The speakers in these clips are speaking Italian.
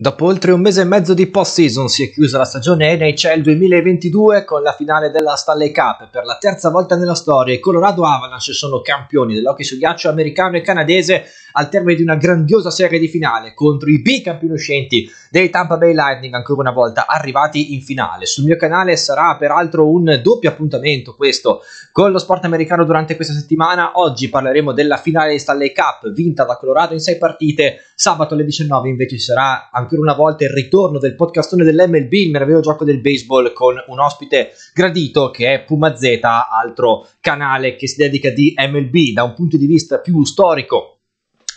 Dopo oltre un mese e mezzo di post-season si è chiusa la stagione NHL 2022 con la finale della Stanley Cup. Per la terza volta nella storia i Colorado Avalanche sono campioni dell'hockey su ghiaccio americano e canadese al termine di una grandiosa serie di finale contro i bicampioni uscenti dei Tampa Bay Lightning, ancora una volta arrivati in finale. Sul mio canale sarà peraltro un doppio appuntamento questo con lo sport americano durante questa settimana. Oggi parleremo della finale di Stanley Cup vinta da Colorado in 6 partite. Sabato alle 19 invece ci sarà ancora una volta il ritorno del podcastone dell'MLB, il meraviglioso gioco del baseball con un ospite gradito che è Puma Z, altro canale che si dedica di MLB da un punto di vista più storico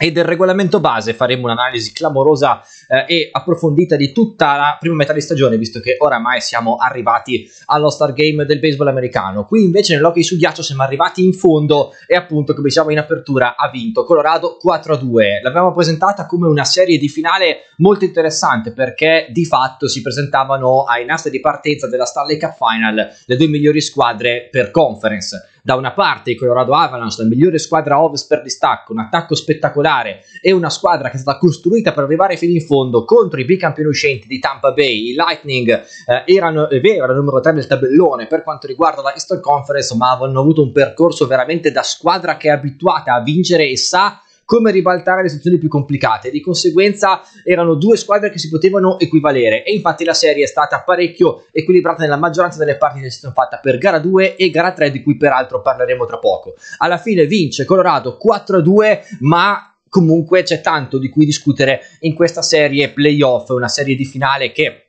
e del regolamento base faremo un'analisi clamorosa eh, e approfondita di tutta la prima metà di stagione, visto che oramai siamo arrivati allo star game del baseball americano. Qui invece nell'hockey su ghiaccio siamo arrivati in fondo e appunto, come diciamo in apertura, ha vinto Colorado 4-2. L'abbiamo presentata come una serie di finale molto interessante perché di fatto si presentavano ai nastri di partenza della Stanley Cup Final le due migliori squadre per conference da una parte i Colorado Avalanche, la migliore squadra ovest per distacco, un attacco spettacolare e una squadra che è stata costruita per arrivare fino in fondo contro i bicampioni uscenti di Tampa Bay. I Lightning eh, erano, è vero, era numero 3 del tabellone per quanto riguarda la Eastern Conference, ma avevano avuto un percorso veramente da squadra che è abituata a vincere e sa come ribaltare le situazioni più complicate. Di conseguenza erano due squadre che si potevano equivalere e infatti la serie è stata parecchio equilibrata nella maggioranza delle partite che si sono fatte per gara 2 e gara 3 di cui peraltro parleremo tra poco. Alla fine vince Colorado 4-2 ma comunque c'è tanto di cui discutere in questa serie playoff, una serie di finale che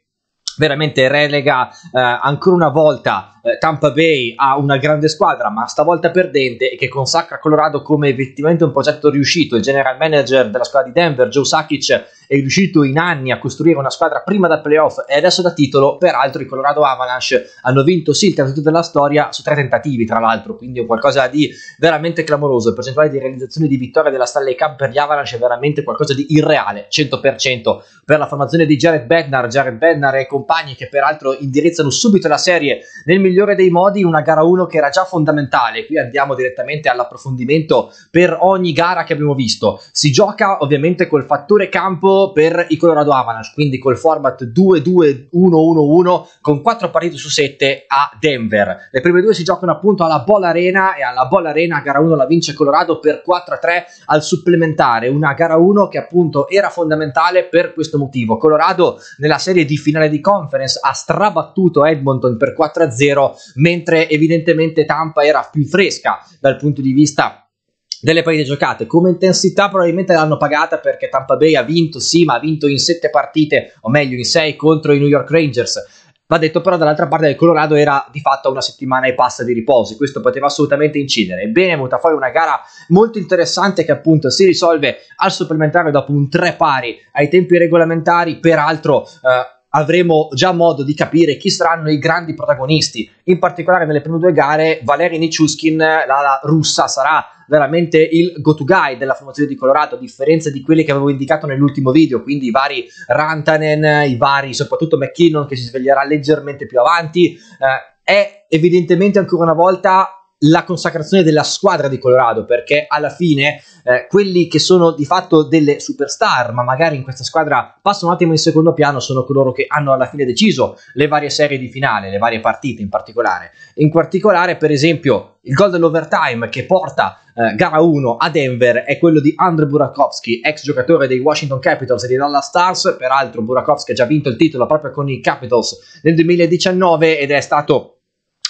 veramente relega eh, ancora una volta eh, Tampa Bay ha una grande squadra, ma stavolta perdente, e che consacra Colorado come effettivamente un progetto riuscito. Il general manager della squadra di Denver, Joe Sakic, è riuscito in anni a costruire una squadra prima da playoff e adesso da titolo. Peraltro, i Colorado Avalanche hanno vinto sì il terzo titolo della storia su tre tentativi, tra l'altro, quindi è qualcosa di veramente clamoroso. Il percentuale di realizzazione di vittoria della Stanley Cup per gli Avalanche è veramente qualcosa di irreale, 100% per la formazione di Jared Bednar, Jared Bednar e compagni che peraltro indirizzano subito la serie nel migliore migliore dei modi una gara 1 che era già fondamentale. Qui andiamo direttamente all'approfondimento per ogni gara che abbiamo visto. Si gioca ovviamente col fattore campo per i Colorado Avalanche, quindi col format 2-2-1-1-1 con 4 partite su 7 a Denver. Le prime due si giocano appunto alla Ball Arena e alla Ball Arena gara 1 la vince Colorado per 4-3 al supplementare, una gara 1 che appunto era fondamentale per questo motivo. Colorado nella serie di finale di conference ha strabattuto Edmonton per 4-0 recupero, mentre evidentemente Tampa era più fresca dal punto di vista delle partite giocate. Come intensità probabilmente l'hanno pagata perché Tampa Bay ha vinto, sì, ma ha vinto in sette partite, o meglio in sei contro i New York Rangers. Va detto però dall'altra parte del Colorado era di fatto una settimana e passa di riposo, questo poteva assolutamente incidere. Ebbene, è venuta fuori una gara molto interessante che appunto si risolve al supplementare dopo un tre pari ai tempi regolamentari, peraltro eh, avremo già modo di capire chi saranno i grandi protagonisti. In particolare nelle prime due gare Valeria Nichushkin, la, la russa, sarà veramente il go-to-guy della formazione di Colorado, a differenza di quelli che avevo indicato nell'ultimo video, quindi i vari Rantanen, i vari soprattutto McKinnon che si sveglierà leggermente più avanti. Eh, è evidentemente ancora una volta la consacrazione della squadra di Colorado, perché alla fine eh, quelli che sono di fatto delle superstar, ma magari in questa squadra passano un attimo in secondo piano, sono coloro che hanno alla fine deciso le varie serie di finale, le varie partite in particolare. In particolare, per esempio, il gol dell'overtime che porta eh, gara 1 a Denver è quello di Andre Burakovsky, ex giocatore dei Washington Capitals e dei Dallas Stars. Peraltro, Burakovsky ha già vinto il titolo proprio con i Capitals nel 2019 ed è stato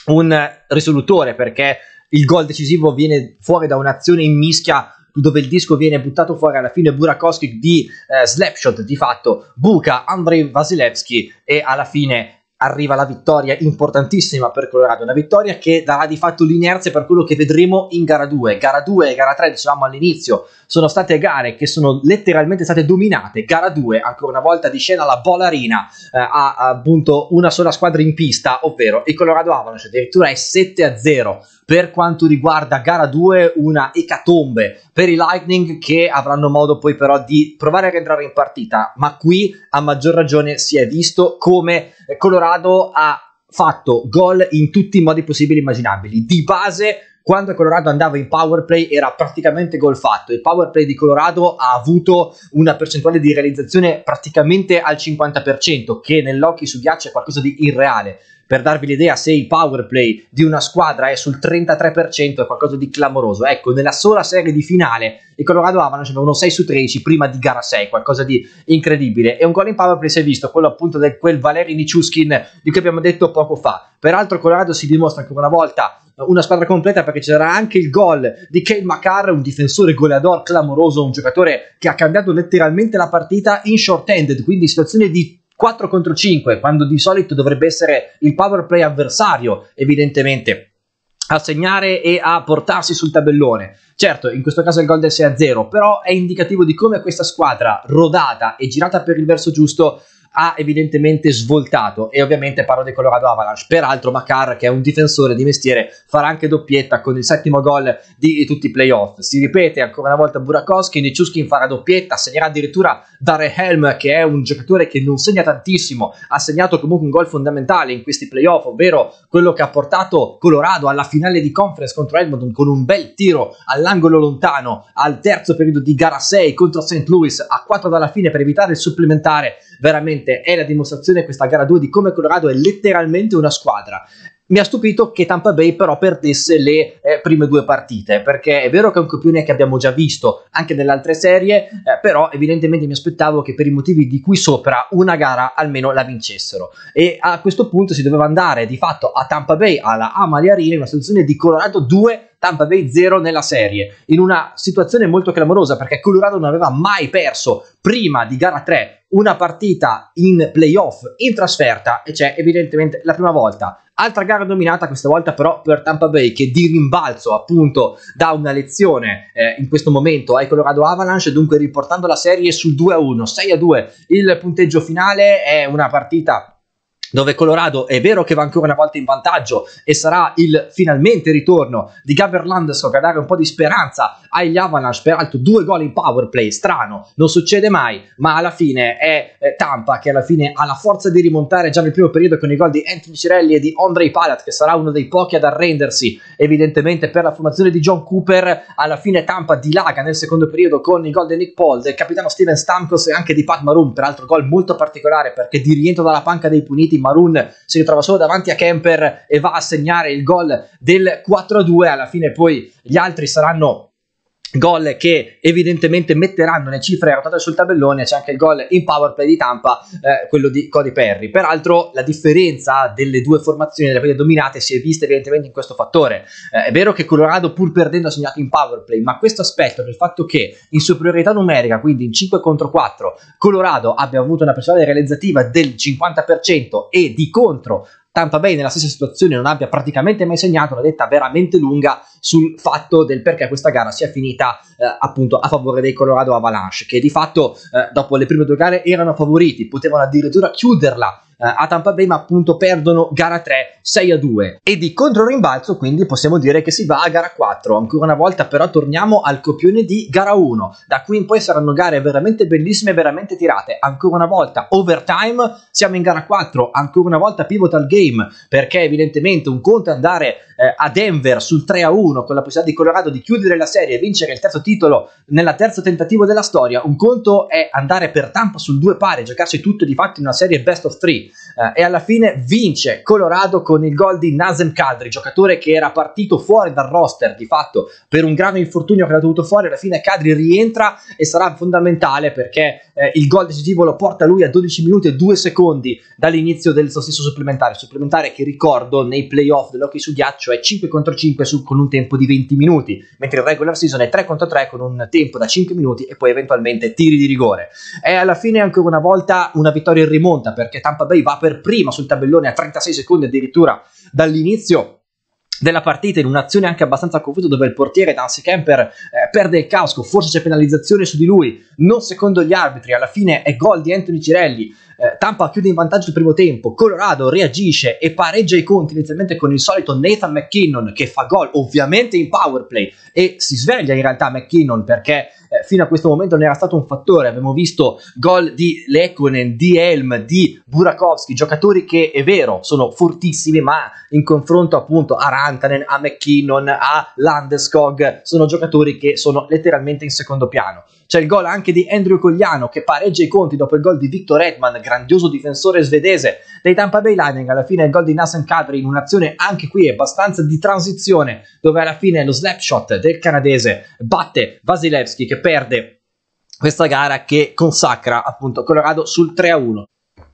un risolutore perché il gol decisivo viene fuori da un'azione in mischia dove il disco viene buttato fuori alla fine Burakovsky di eh, slapshot di fatto buca Andrei Vasilevski e alla fine arriva la vittoria importantissima per Colorado, una vittoria che darà di fatto l'inerzia per quello che vedremo in gara 2. Gara 2 e gara 3, dicevamo all'inizio, sono state gare che sono letteralmente state dominate. Gara 2, ancora una volta di scena la Bolarina eh, ha appunto una sola squadra in pista, ovvero il Colorado Avalanche, addirittura è 7 a 0 per quanto riguarda gara 2 una ecatombe per i Lightning che avranno modo poi però di provare a rientrare in partita ma qui a maggior ragione si è visto come Colorado Quadrado ha fatto gol in tutti i modi possibili e immaginabili. Di base quando Colorado andava in power play era praticamente gol fatto. Il power play di Colorado ha avuto una percentuale di realizzazione praticamente al 50%, che nell'occhio su ghiaccio è qualcosa di irreale. Per darvi l'idea, se il power play di una squadra è sul 33% è qualcosa di clamoroso. Ecco, nella sola serie di finale i Colorado Avalanche avevano 6 su 13 prima di gara 6, qualcosa di incredibile. E un gol in power play si è visto, quello appunto del quel Valeri Nichuskin di cui abbiamo detto poco fa. Peraltro Colorado si dimostra ancora una volta una squadra completa perché c'era anche il gol di Kane Macar, un difensore goleador clamoroso, un giocatore che ha cambiato letteralmente la partita in short-handed, quindi situazione di 4 contro 5, quando di solito dovrebbe essere il power play avversario, evidentemente a segnare e a portarsi sul tabellone. Certo, in questo caso il gol del 6-0, però è indicativo di come questa squadra, rodata e girata per il verso giusto, ha evidentemente svoltato e ovviamente parlo dei Colorado Avalanche. Peraltro Macar, che è un difensore di mestiere, farà anche doppietta con il settimo gol di tutti i playoff. Si ripete ancora una volta Burakowski, Nichushkin farà doppietta, segnerà addirittura Dare Helm, che è un giocatore che non segna tantissimo, ha segnato comunque un gol fondamentale in questi playoff, ovvero quello che ha portato Colorado alla finale di conference contro Edmonton con un bel tiro all'angolo lontano al terzo periodo di gara 6 contro St. Louis a 4 dalla fine per evitare il supplementare veramente è la dimostrazione questa gara 2 di come Colorado è letteralmente una squadra mi ha stupito che Tampa Bay però perdesse le eh, prime due partite, perché è vero che è un copione che abbiamo già visto anche nelle altre serie, eh, però evidentemente mi aspettavo che per i motivi di qui sopra una gara almeno la vincessero. E a questo punto si doveva andare di fatto a Tampa Bay, alla Amali Arena, in una situazione di Colorado 2 Tampa Bay 0 nella serie, in una situazione molto clamorosa perché Colorado non aveva mai perso prima di gara 3 una partita in playoff in trasferta e c'è evidentemente la prima volta. Altra gara dominata questa volta però per Tampa Bay che di rimbalzo appunto dà una lezione eh, in questo momento ai Colorado Avalanche, dunque riportando la serie sul 2-1, 6-2 il punteggio finale è una partita dove Colorado è vero che va ancora una volta in vantaggio e sarà il finalmente ritorno di Gaverlandesco a dare un po' di speranza agli Avalanche, peraltro due gol in power play, strano, non succede mai, ma alla fine è eh, Tampa che alla fine ha la forza di rimontare già nel primo periodo con i gol di Anthony Cirelli e di Andrei Palat che sarà uno dei pochi ad arrendersi evidentemente per la formazione di John Cooper, alla fine Tampa dilaga nel secondo periodo con i gol di Nick Paul, del capitano Steven Stamkos e anche di Pat Maroon, peraltro gol molto particolare perché di rientro dalla panca dei puniti Maroon si ritrova solo davanti a Kemper e va a segnare il gol del 4-2, alla fine poi gli altri saranno gol che evidentemente metteranno le cifre rotate sul tabellone, c'è anche il gol in power play di Tampa, eh, quello di Cody Perry. Peraltro la differenza delle due formazioni, delle quelle dominate, si è vista evidentemente in questo fattore. Eh, è vero che Colorado pur perdendo ha segnato in power play, ma questo aspetto del fatto che in superiorità numerica, quindi in 5 contro 4, Colorado abbia avuto una percentuale realizzativa del 50% e di contro Tampa Bay nella stessa situazione non abbia praticamente mai segnato una detta veramente lunga sul fatto del perché questa gara sia finita eh, appunto a favore dei Colorado Avalanche che di fatto eh, dopo le prime due gare erano favoriti, potevano addirittura chiuderla eh, a Tampa Bay, ma appunto perdono gara 3 6 a 2. E di contro rimbalzo, quindi possiamo dire che si va a gara 4. Ancora una volta, però, torniamo al copione di gara 1. Da qui in poi saranno gare veramente bellissime, veramente tirate. Ancora una volta, overtime, siamo in gara 4. Ancora una volta, pivotal game, perché evidentemente un conto è andare eh, a Denver sul 3-1 a con la possibilità di Colorado di chiudere la serie e vincere il terzo titolo nella terzo tentativo della storia, un conto è andare per Tampa sul 2 pari, giocarsi tutto di fatto in una serie best of 3 eh, e alla fine vince Colorado con il gol di Nazem Kadri, giocatore che era partito fuori dal roster di fatto per un grave infortunio che l'ha dovuto fuori, alla fine Kadri rientra e sarà fondamentale perché eh, il gol decisivo lo porta lui a 12 minuti e 2 secondi dall'inizio del suo stesso supplementare, supplementare che ricordo nei playoff dell'Hockey su ghiaccio cioè 5 contro 5 su, con un tempo di 20 minuti, mentre il regular season è 3 contro 3 con un tempo da 5 minuti e poi eventualmente tiri di rigore. E alla fine ancora una volta una vittoria in rimonta perché Tampa Bay va per prima sul tabellone a 36 secondi addirittura dall'inizio della partita in un'azione anche abbastanza confusa dove il portiere Dancy Camper eh, perde il casco, forse c'è penalizzazione su di lui, non secondo gli arbitri, alla fine è gol di Anthony Cirelli, eh, Tampa chiude in vantaggio il primo tempo, Colorado reagisce e pareggia i conti inizialmente con il solito Nathan McKinnon che fa gol ovviamente in power play e si sveglia in realtà McKinnon perché eh, fino a questo momento non era stato un fattore, abbiamo visto gol di Lekkonen, di Helm, di Burakovsky, giocatori che è vero sono fortissimi ma in confronto appunto a Rantanen, a McKinnon, a Landeskog sono giocatori che sono letteralmente in secondo piano. C'è il gol anche di Andrew Cogliano che pareggia i conti dopo il gol di Victor Edman grandioso difensore svedese dei Tampa Bay Lightning. Alla fine il gol di Nassim Kadri in un'azione anche qui abbastanza di transizione, dove alla fine lo slap del canadese batte Vasilevski che perde questa gara che consacra appunto Colorado sul 3-1.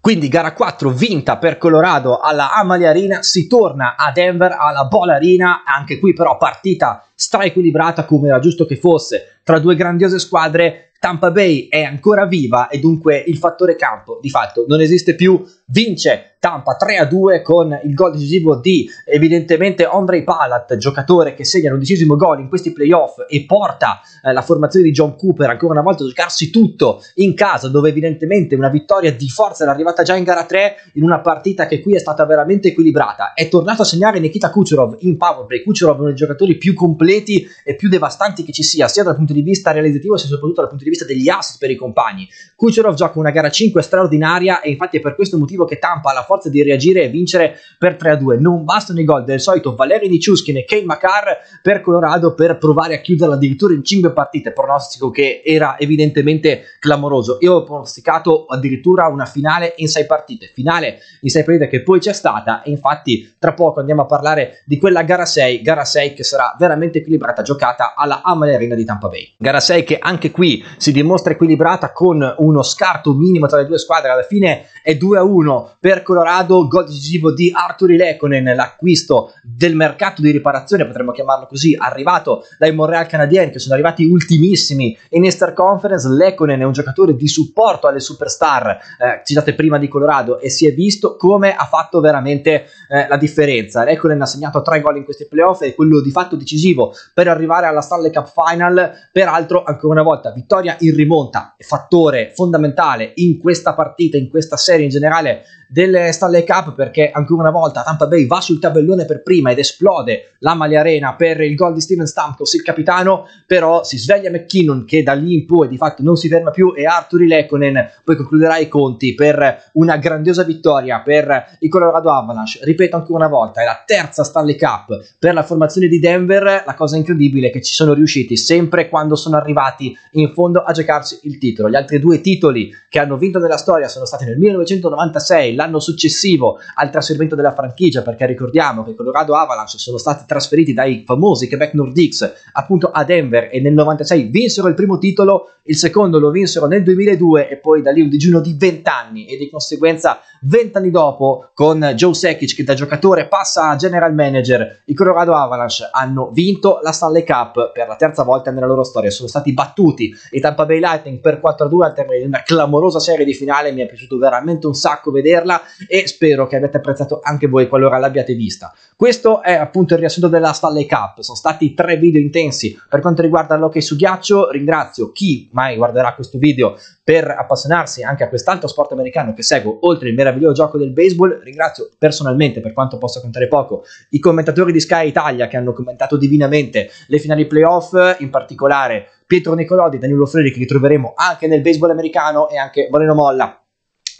Quindi gara 4 vinta per Colorado alla Amalia Arena, si torna a Denver alla Ball Arena, anche qui però partita straequilibrata come era giusto che fosse, tra due grandiose squadre Tampa Bay è ancora viva e dunque il fattore campo di fatto non esiste più, vince Tampa 3 a 2 con il gol decisivo di evidentemente Andre Palat, giocatore che segna l'undicesimo gol in questi playoff e porta eh, la formazione di John Cooper ancora una volta a giocarsi tutto in casa, dove evidentemente una vittoria di forza era arrivata già in gara 3 in una partita che qui è stata veramente equilibrata. È tornato a segnare Nikita Kucherov in power play. Kucherov è uno dei giocatori più completi e più devastanti che ci sia, sia dal punto di vista realizzativo sia soprattutto dal punto di vista degli assist per i compagni. Kucherov gioca una gara 5 straordinaria e infatti è per questo motivo che Tampa la forza di reagire e vincere per 3-2. Non bastano i gol del solito Valeri Niciuskin e Kane Makar per Colorado per provare a chiuderla addirittura in 5 partite, pronostico che era evidentemente clamoroso. Io ho pronosticato addirittura una finale in 6 partite, finale in 6 partite che poi c'è stata e infatti tra poco andiamo a parlare di quella gara 6, gara 6 che sarà veramente equilibrata, giocata alla Amal Arena di Tampa Bay. Gara 6 che anche qui si dimostra equilibrata con uno scarto minimo tra le due squadre, alla fine è 2-1 per Colorado Colorado gol decisivo di Arturi Lekonen, l'acquisto del mercato di riparazione, potremmo chiamarlo così, arrivato dai Montreal Canadiens che sono arrivati ultimissimi in Easter Conference. Lekonen è un giocatore di supporto alle superstar eh, citate prima di Colorado e si è visto come ha fatto veramente eh, la differenza. Lekonen ha segnato tre gol in questi playoff e quello di fatto decisivo per arrivare alla Stanley Cup Final, peraltro ancora una volta vittoria in rimonta, fattore fondamentale in questa partita, in questa serie in generale delle Stanley Cup perché ancora una volta Tampa Bay va sul tabellone per prima ed esplode la maglia arena per il gol di Steven Stamkos, il capitano, però si sveglia McKinnon che da lì in poi di fatto non si ferma più e Arturi Lekkonen poi concluderà i conti per una grandiosa vittoria per il Colorado Avalanche. Ripeto ancora una volta, è la terza Stanley Cup per la formazione di Denver, la cosa incredibile è che ci sono riusciti sempre quando sono arrivati in fondo a giocarsi il titolo. Gli altri due titoli che hanno vinto nella storia sono stati nel 1996 l'anno successivo al trasferimento della franchigia, perché ricordiamo che i Colorado Avalanche sono stati trasferiti dai famosi Quebec Nordiques appunto a Denver e nel 96 vinsero il primo titolo, il secondo lo vinsero nel 2002 e poi da lì un digiuno di 20 anni e di conseguenza 20 anni dopo con Joe Sekic che da giocatore passa a general manager, i Colorado Avalanche hanno vinto la Stanley Cup per la terza volta nella loro storia, sono stati battuti i Tampa Bay Lightning per 4-2 al termine di una clamorosa serie di finale, mi è piaciuto veramente un sacco vederla vederla e spero che abbiate apprezzato anche voi qualora l'abbiate vista. Questo è appunto il riassunto della Stanley Cup, sono stati tre video intensi per quanto riguarda l'hockey su ghiaccio, ringrazio chi mai guarderà questo video per appassionarsi anche a quest'altro sport americano che seguo oltre il meraviglioso gioco del baseball, ringrazio personalmente per quanto possa contare poco i commentatori di Sky Italia che hanno commentato divinamente le finali playoff, in particolare Pietro Nicolodi Danilo Freri che ritroveremo anche nel baseball americano e anche Moreno Molla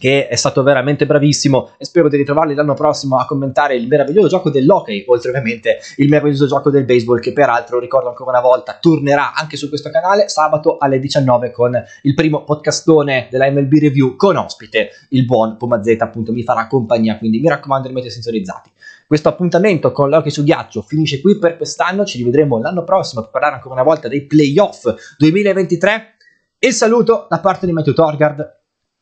che è stato veramente bravissimo e spero di ritrovarli l'anno prossimo a commentare il meraviglioso gioco dell'hockey, oltre ovviamente il meraviglioso gioco del baseball che peraltro ricordo ancora una volta tornerà anche su questo canale sabato alle 19 con il primo podcastone della MLB Review con ospite il buon Pomazetta appunto mi farà compagnia, quindi mi raccomando rimanete sensorizzati. Questo appuntamento con l'occhio su ghiaccio finisce qui per quest'anno, ci rivedremo l'anno prossimo per parlare ancora una volta dei playoff 2023. e saluto da parte di Matthew Torgard